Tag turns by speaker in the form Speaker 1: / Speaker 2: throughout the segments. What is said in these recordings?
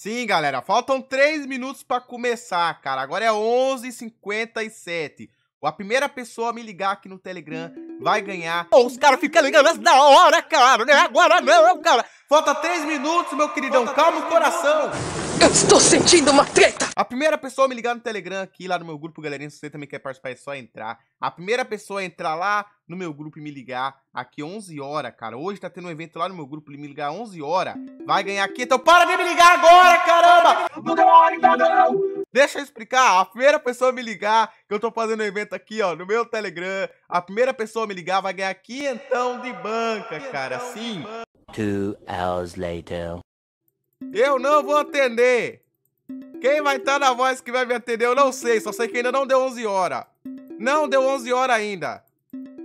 Speaker 1: Sim, galera, faltam 3 minutos para começar, cara. Agora é 11h57. A primeira pessoa a me ligar aqui no Telegram vai ganhar. os caras ficam ligando antes da hora, cara, né? Agora não, cara. Falta três minutos, meu queridão. Falta Calma o coração. Eu estou sentindo uma treta. A primeira pessoa a me ligar no Telegram aqui, lá no meu grupo, galerinha, se você também quer participar, é só entrar. A primeira pessoa a entrar lá no meu grupo e me ligar aqui 11 horas, cara. Hoje tá tendo um evento lá no meu grupo, e me ligar 11 horas. Vai ganhar aqui. Então para de me ligar agora, caramba. Não, então, não, não, não. Deixa eu explicar. A primeira pessoa a me ligar, que eu tô fazendo um evento aqui, ó, no meu Telegram. A primeira pessoa a me ligar vai ganhar quinhentão de banca, cara. Sim. Two hours later. Eu não vou atender. Quem vai estar tá na voz que vai me atender, eu não sei. Só sei que ainda não deu 11 horas. Não deu 11 horas ainda.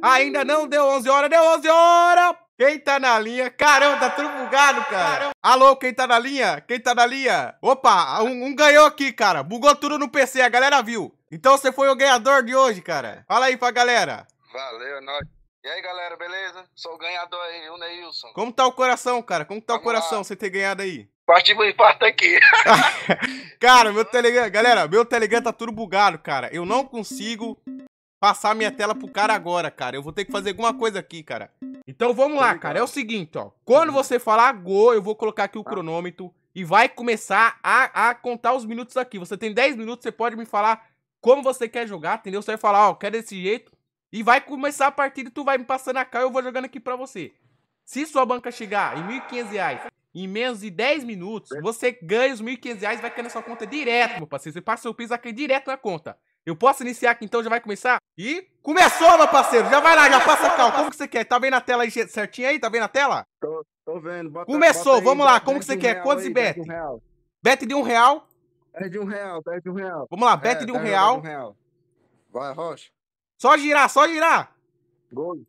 Speaker 1: Ainda não deu 11 horas. Deu 11 horas! Quem tá na linha? Caramba, tá tudo bugado, cara. Caramba. Alô, quem tá na linha? Quem tá na linha? Opa, um, um ganhou aqui, cara. Bugou tudo no PC, a galera viu. Então você foi o ganhador de hoje, cara. Fala aí pra galera. Valeu, nós. E aí, galera, beleza? Sou o ganhador aí, o Neilson. Como tá o coração, cara? Como tá Vamos o coração lá. você ter ganhado aí? Parte e infarto aqui. cara, meu Telegram... Galera, meu Telegram tá tudo bugado, cara. Eu não consigo passar minha tela pro cara agora, cara. Eu vou ter que fazer alguma coisa aqui, cara. Então vamos lá, cara. É o seguinte, ó. Quando uhum. você falar gol, eu vou colocar aqui o tá. cronômetro e vai começar a, a contar os minutos aqui. Você tem 10 minutos, você pode me falar como você quer jogar, entendeu? Você vai falar, ó, quer desse jeito. E vai começar a partida, tu vai me passando a cara eu vou jogando aqui pra você. Se sua banca chegar em R$ 1.500 em menos de 10 minutos, você ganha os R$ 1.500 vai cair na sua conta direto, meu parceiro. Você passa o piso, aqui direto na conta. Eu posso iniciar aqui então, já vai começar? E começou, meu parceiro! Já vai lá, já passa cal. Como que você quer? Tá vendo a tela aí certinho aí? Tá vendo a tela? Tô, tô vendo.
Speaker 2: Bota, começou, bota vamos aí, lá. Como que você um quer? Quantos e bet? Um
Speaker 1: bet de um real. É de um real, é de um real. Vamos lá, bet é, de, um real. de um real. Vai, Rocha. Só girar, só girar. Gol.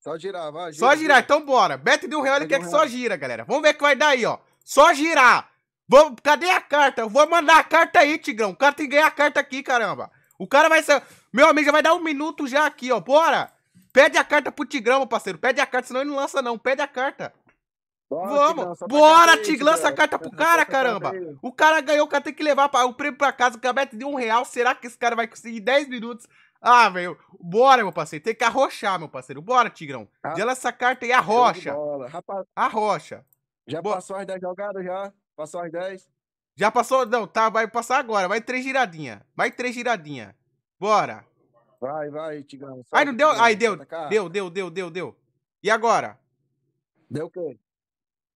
Speaker 1: Só girar, vai. Gira, só girar, gira. então bora. Bet de um real, ele quer que só gira, galera. Vamos ver o que vai dar aí, ó. Só girar. Vamos, cadê a carta? Eu vou mandar a carta aí, Tigrão. O cara tem que ganhar a carta aqui, caramba. O cara vai ser. Meu amigo, já vai dar um minuto já aqui, ó. Bora! Pede a carta pro Tigrão, meu parceiro. Pede a carta, senão ele não lança, não. Pede a carta. Bora, Vamos! Tigrão, Bora, Tig, lança a carta pro cara, caramba! O cara ganhou, o cara tem que levar pra, o prêmio pra casa, o cabete de um real. Será que esse cara vai conseguir 10 minutos? Ah, velho. Bora, meu parceiro. Tem que arrochar, meu parceiro. Bora, Tigrão. Ah, já lança a carta e arrocha. Rapaz, arrocha. Já boa passou as 10 jogadas já. Passou as 10. Já passou? Não, tá, vai passar agora. Vai três giradinhas. Vai três giradinhas. Bora. Vai, vai, Tigrão. Ai, não deu? Ai, deu. Deu, deu, deu, deu, deu. E agora? Deu o quê?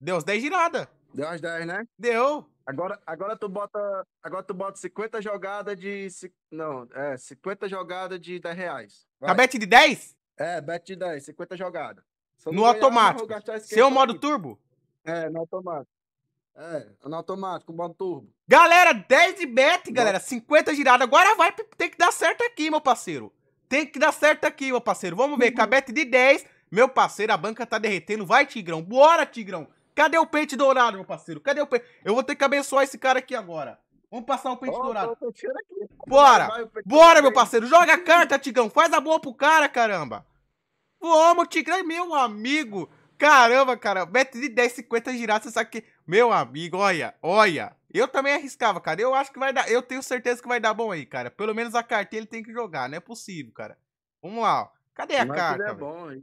Speaker 1: Deu as 10 giradas. Deu as 10, né? Deu. Agora, agora tu bota, agora tu bota 50 jogadas de não, é, 50 jogadas de 10 reais. Vai. A bet de 10? É, bet de 10, 50 jogadas. No automático. Seu modo turbo? É, no automático. É, automático, modo turbo. Galera, 10 de bet, galera, 50 girada. Agora vai, tem que dar certo aqui, meu parceiro. Tem que dar certo aqui, meu parceiro. Vamos ver, com a bet de 10, meu parceiro, a banca tá derretendo. Vai, Tigrão, bora, Tigrão. Cadê o pente dourado, meu parceiro? Cadê o pente? Eu vou ter que abençoar esse cara aqui agora. Vamos passar o um pente oh, dourado. Tá bora! vai, bora, meu parceiro. Joga a carta, Tigrão. Faz a boa pro cara, caramba. Vamos, Tigrão, é meu amigo. Caramba, cara, meta de 10, 50 sabe aqui. Meu amigo, olha, olha. Eu também arriscava, cara. Eu acho que vai dar. Eu tenho certeza que vai dar bom aí, cara. Pelo menos a carta ele tem que jogar, não é possível, cara. Vamos lá, ó. Cadê a Mas carta? É bom aí.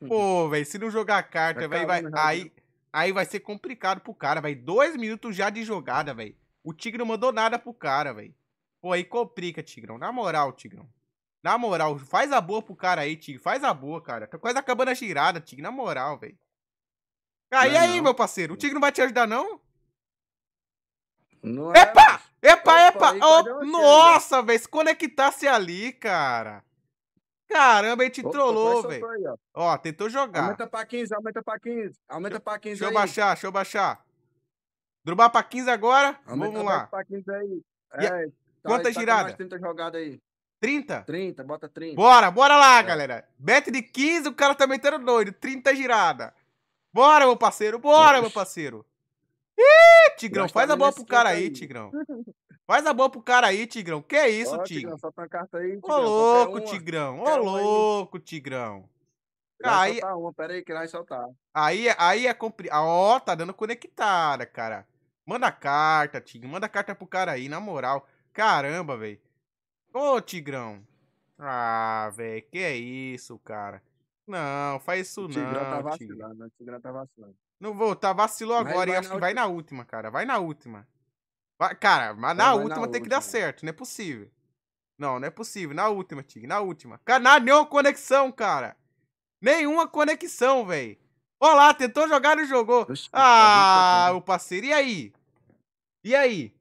Speaker 1: Pô, velho, se não jogar a carta, velho, vai. Né, aí, aí vai ser complicado pro cara, velho. Dois minutos já de jogada, velho. O Tigre não mandou nada pro cara, velho. Pô, aí complica, Tigrão. Na moral, Tigrão. Na moral, faz a boa pro cara aí, Tig. Faz a boa, cara. Tá quase acabando a girada, Tig. Na moral, velho. Ah, e é aí, não. meu parceiro? O Tig não vai te ajudar, não? Não epa! É, epa, epa! Oh, nossa, velho. Se conectasse ali, cara. Caramba, ele te Opa, trollou, velho. Ó. ó, tentou jogar. Aumenta pra 15, aumenta pra 15. Aumenta pra 15 Deixa aí. eu baixar, deixa eu baixar. Drubar pra 15 agora. Aumenta Vamos lá. Pra 15 aí. É, e... tá, Quantas tá giradas? 30 jogadas aí. 30? 30, bota 30. Bora, bora lá, é. galera. Bet de 15, o cara tá metendo doido. 30 girada. Bora, meu parceiro, bora, Oxi. meu parceiro. Ih, Tigrão, faz a boa pro cara aí, aí, Tigrão. Faz a boa pro cara aí, Tigrão. Que é isso, Ó, Tigrão? Só uma carta aí, Tigrão. Ô, louco, Tigrão. Ô, louco, Tigrão. Cara, aí... soltar uma, pera aí que vai soltar. Aí, aí é compri... Ah, ó, oh, tá dando conectada, cara. Manda carta, Tigrão. Manda carta pro cara aí, na moral. Caramba, velho. Ô, Tigrão. Ah, velho, que é isso, cara? Não, faz isso o Tigrão Tá vacilando, Tigrão. O Tigrão tá vacilando. Não vou, tá vacilou agora e acho que vai na última, cara. Vai na última. Vai, cara, mas na última tem que dar certo, não é possível. Não, não é possível. Na última, Tig, na última. Cara, nenhuma conexão, cara. Nenhuma conexão, velho. Olá, tentou jogar, não jogou. Oxe, ah, tá né? o parceiro, e aí? E aí?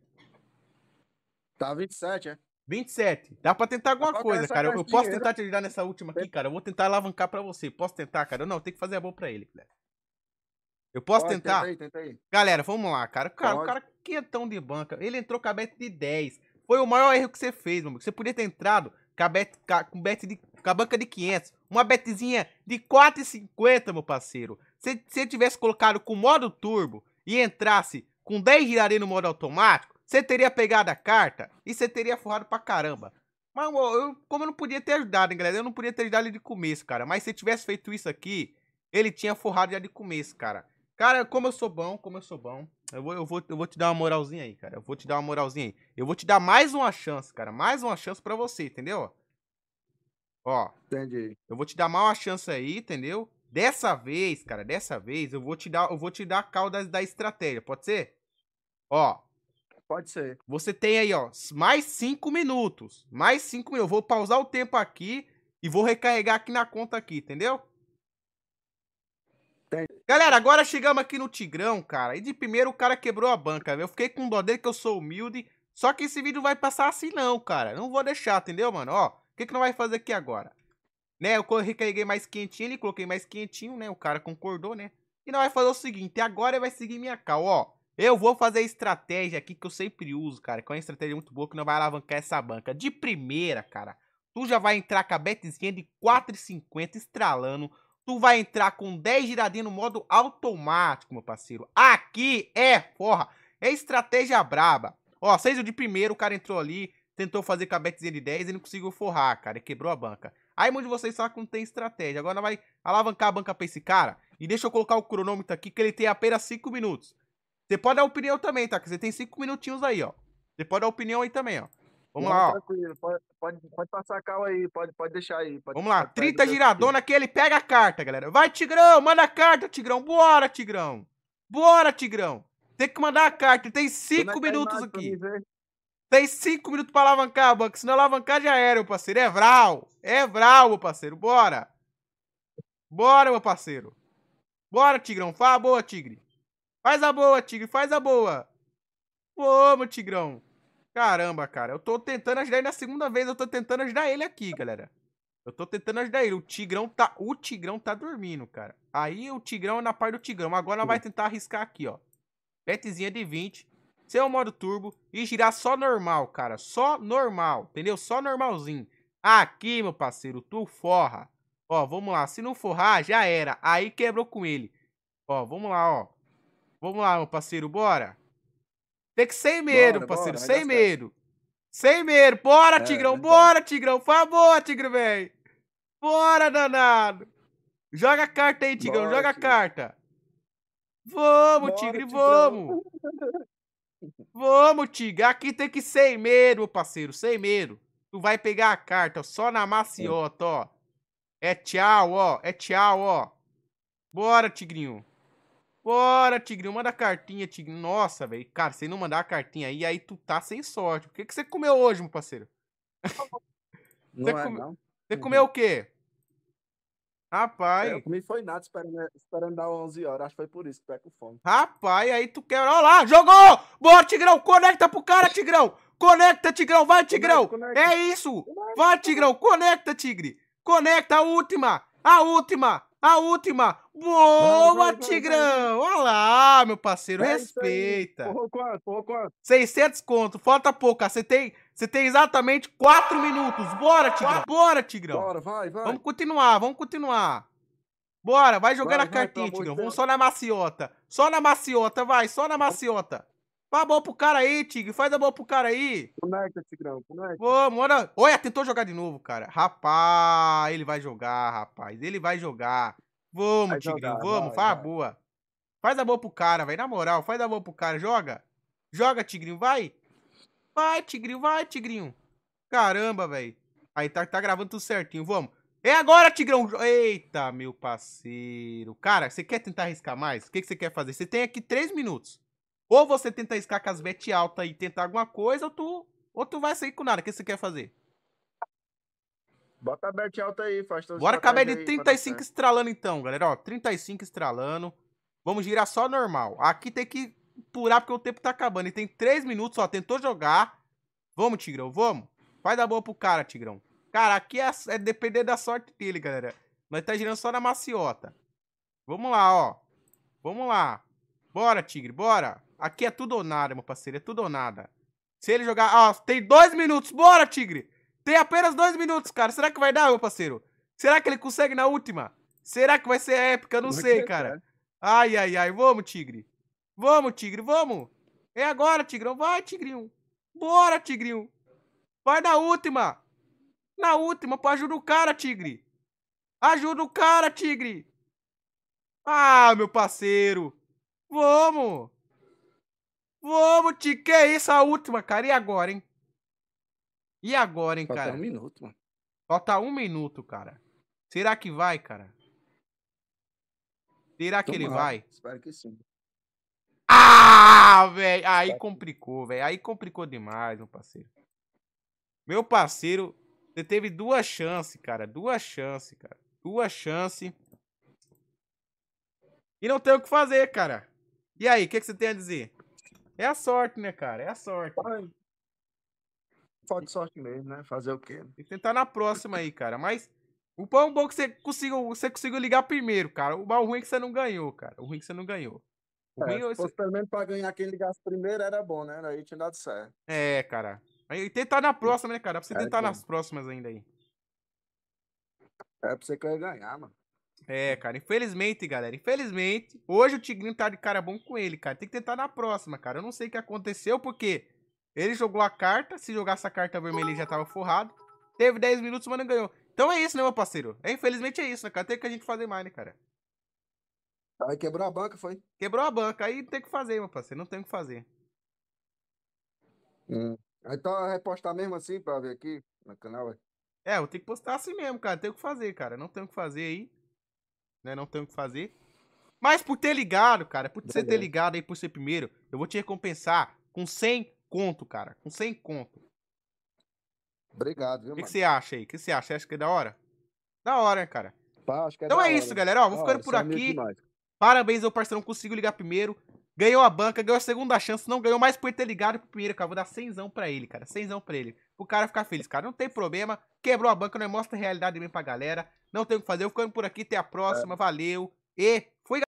Speaker 1: Tá 27, é? 27. Dá pra tentar alguma coisa, cara. Eu, eu posso né? tentar te ajudar nessa última aqui, cara. Eu vou tentar alavancar pra você. Posso tentar, cara? Eu não, tem que fazer a boa pra ele, cara Eu posso Pode, tentar? Tenta aí, tenta aí. Galera, vamos lá, cara. Cara, Pode. o cara quietão de banca. Ele entrou com a bet de 10. Foi o maior erro que você fez, meu Você podia ter entrado com a, bet, com, bet de, com a banca de 500. Uma betzinha de 4,50, meu parceiro. Se você tivesse colocado com modo turbo e entrasse com 10 girarei no modo automático, você teria pegado a carta e você teria forrado pra caramba. Mas, eu, como eu não podia ter ajudado, galera, eu não podia ter ajudado ele de começo, cara. Mas se tivesse feito isso aqui, ele tinha forrado já de começo, cara. Cara, como eu sou bom, como eu sou bom, eu vou, eu vou, eu vou te dar uma moralzinha aí, cara. Eu vou te dar uma moralzinha aí. Eu vou te dar mais uma chance, cara. Mais uma chance pra você, entendeu? Ó. Entendi. Eu vou te dar mais uma chance aí, entendeu? Dessa vez, cara, dessa vez, eu vou te dar, eu vou te dar a calda da estratégia, pode ser? Ó, Pode ser. Você tem aí, ó, mais cinco minutos. Mais cinco minutos. Eu vou pausar o tempo aqui e vou recarregar aqui na conta aqui, entendeu? Tem. Galera, agora chegamos aqui no Tigrão, cara. E de primeiro o cara quebrou a banca, Eu fiquei com dó dele que eu sou humilde. Só que esse vídeo vai passar assim não, cara. Não vou deixar, entendeu, mano? Ó, o que que não vai fazer aqui agora? Né, eu recarreguei mais quentinho, ali, coloquei mais quentinho, né? O cara concordou, né? E não vai fazer o seguinte, agora vai seguir minha cal, ó. Eu vou fazer a estratégia aqui que eu sempre uso, cara. Que é uma estratégia muito boa que não vai alavancar essa banca. De primeira, cara, tu já vai entrar com a betezinha de 4,50 estralando. Tu vai entrar com 10 giradinhas no modo automático, meu parceiro. Aqui é, porra, é estratégia braba. Ó, seis de primeiro, o cara entrou ali, tentou fazer com a betezinha de 10 e não conseguiu forrar, cara. Quebrou a banca. Aí, um de vocês só que não tem estratégia. Agora vai alavancar a banca pra esse cara. E deixa eu colocar o cronômetro aqui, que ele tem apenas 5 minutos. Você pode dar opinião também, tá? Que você tem cinco minutinhos aí, ó. Você pode dar opinião aí também, ó. Vamos Não, lá, ó. Tranquilo, pode, pode, pode passar a calma aí, pode, pode deixar aí. Pode, Vamos lá, 30 giradona que ele pega a carta, galera. Vai, Tigrão, manda a carta, Tigrão. Bora, Tigrão. Bora, Tigrão. Tem que mandar a carta, tem cinco é tá minutos tá aqui. Tem cinco minutos pra alavancar, banco. Se não alavancar, já era, meu parceiro. É Vral. É Vral, meu parceiro. Bora. Bora, meu parceiro. Bora, Tigrão. Fala boa, Tigre. Faz a boa, Tigre, faz a boa. Vamos, Tigrão. Caramba, cara. Eu tô tentando ajudar ele na segunda vez. Eu tô tentando ajudar ele aqui, galera. Eu tô tentando ajudar ele. O Tigrão tá... O Tigrão tá dormindo, cara. Aí o Tigrão é na parte do Tigrão. Agora nós vai tentar arriscar aqui, ó. Petzinha de 20. Seu o modo turbo. E girar só normal, cara. Só normal, entendeu? Só normalzinho. Aqui, meu parceiro, tu forra. Ó, vamos lá. Se não forrar, já era. Aí quebrou com ele. Ó, vamos lá, ó. Vamos lá, meu parceiro, bora. Tem que sem medo, bora, parceiro, bora, sem medo. Sem medo. Bora, é, Tigrão, é bora, Tigrão. Por favor, tigrão, velho. Bora, danado. Joga a carta aí, Tigrão, bora, joga a carta. Vamos, bora, Tigre, vamos. vamos, Tigre. Aqui tem que sem medo, meu parceiro, sem medo. Tu vai pegar a carta, ó, só na maciota, ó. É tchau, ó. É tchau, ó. Bora, Tigrinho. Bora, Tigrinho, manda a cartinha, Tigrinho. Nossa, velho. Cara, se não mandar a cartinha aí, aí tu tá sem sorte. O que, que você comeu hoje, meu parceiro? Não você, é, come... não. você uhum. comeu o quê? Rapaz. É, eu comi foi nada esperando, esperando dar 11 horas. Acho que foi por isso que pega tá fome. Rapaz, aí tu quer. Olha lá, jogou! Bora, Tigrão! Conecta pro cara, Tigrão! Conecta, Tigrão! Vai, Tigrão! Conecta, conecta. É isso! Vai, Tigrão! Conecta, Tigre! Conecta a última! A última! A última. Boa, vai, Tigrão! Olha lá, meu parceiro, é respeita. Porra, quanto? Porra, quanto? 600 conto, falta pouco. Você tem, você tem exatamente 4 minutos. Bora, Tigrão. Bora, Tigrão. Bora, vai, vai. Vamos continuar, vamos continuar. Bora, vai jogando vai, a cartinha, Tigrão. Vamos só na maciota. Só na maciota, vai, só na maciota. Faz a bola pro cara aí, Tigre. Faz a bola pro cara aí. Conecta, Tigrão. Conecta. Pô, mora. Olha, tentou jogar de novo, cara. Rapaz, ele vai jogar, rapaz. Ele vai jogar. Vamos, tigre Tigrão. vamos, vai, faz vai. a boa. Faz a boa pro cara, vai. Na moral, faz a boa pro cara. Joga. Joga, Tigrinho. Vai. Vai, Tigrinho. Vai, Tigrinho. Caramba, velho. Aí tá, tá gravando tudo certinho. Vamos. É agora, Tigrão! Eita, meu parceiro. Cara, você quer tentar arriscar mais? O que, que você quer fazer? Você tem aqui três minutos. Ou você tenta iscar com as bet alta e tentar alguma coisa, ou tu, ou tu vai sair com nada. O que você quer fazer? Bota a bet alta aí, faz todo Bora caber de 35 aí, estralando então, galera. Ó, 35 estralando. Vamos girar só normal. Aqui tem que purar porque o tempo tá acabando. E tem 3 minutos, ó. Tentou jogar. Vamos, Tigrão, vamos. Vai dar boa pro cara, Tigrão. Cara, aqui é, é depender da sorte dele, galera. Nós tá girando só na maciota. Vamos lá, ó. Vamos lá. Bora, Tigre, bora. Aqui é tudo ou nada, meu parceiro. É tudo ou nada. Se ele jogar... Ah, tem dois minutos. Bora, Tigre! Tem apenas dois minutos, cara. Será que vai dar, meu parceiro? Será que ele consegue na última? Será que vai ser épica? não, não sei, é, cara. Ai, ai, ai. Vamos, Tigre. Vamos, Tigre. Vamos. É agora, Tigrão. Vai, Tigrinho. Bora, Tigrinho. Vai na última. Na última. Pô, ajuda o cara, Tigre. Ajuda o cara, Tigre. Ah, meu parceiro. Vamos. Vamos, Ti, que é isso? A última, cara. E agora, hein? E agora, hein, Falta cara? Falta um minuto, mano. Falta um minuto, cara. Será que vai, cara? Será que Toma ele vai? Espero que sim. Ah, velho! Aí complicou, velho. Aí complicou demais, meu parceiro. Meu parceiro, você teve duas chances, cara. Duas chances, cara. Duas chances. E não tem o que fazer, cara. E aí, o que, que você tem a dizer? É a sorte, né, cara? É a sorte. Pode sorte mesmo, né? Fazer o quê? Né? Tem que tentar na próxima aí, cara. Mas o pão bom que você conseguiu, você conseguiu ligar primeiro, cara. O mal ruim é que você não ganhou, cara. O ruim é que você não ganhou. O é, ruim é pelo menos pra ganhar quem ligasse primeiro era bom, né? Aí tinha dado certo. É, cara. E tentar na próxima, né, cara? Dá pra você é, tentar então. nas próximas ainda aí. É pra você querer ganhar, mano. É, cara, infelizmente, galera, infelizmente, hoje o Tigrinho tá de cara bom com ele, cara. Tem que tentar na próxima, cara. Eu não sei o que aconteceu, porque ele jogou a carta, se jogasse a carta vermelha ele já tava forrado. Teve 10 minutos, mas não ganhou. Então é isso, né, meu parceiro? É, infelizmente é isso, né, cara? Tem que a gente fazer mais, né, cara? Aí quebrou a banca, foi? Quebrou a banca, aí tem que fazer, meu parceiro, não tem o que fazer. Hum. Então repostar mesmo assim pra ver aqui no canal, é? É, eu tenho que postar assim mesmo, cara. Tem o que fazer, cara. Não tem o que fazer aí né? Não tem o que fazer. Mas por ter ligado, cara, por você ter ligado aí por ser primeiro, eu vou te recompensar com 100 conto, cara. Com 100 conto. Obrigado, viu, O que, você acha aí? O que você acha? Você acha que é da hora? Da hora, cara. Pá, é então é hora. isso, galera. Ó, vou da ficando hora, por é aqui. Parabéns ao parceiro. Não consigo ligar primeiro. Ganhou a banca, ganhou a segunda chance, não ganhou mais por ter ligado pro primeiro cara. Vou dar cenzão pra ele, cara. Cenzão pra ele. O cara ficar feliz, cara. Não tem problema. Quebrou a banca, não mostra a realidade bem pra galera. Não tem o que fazer. Eu ficando por aqui. Até a próxima. É. Valeu. E fui.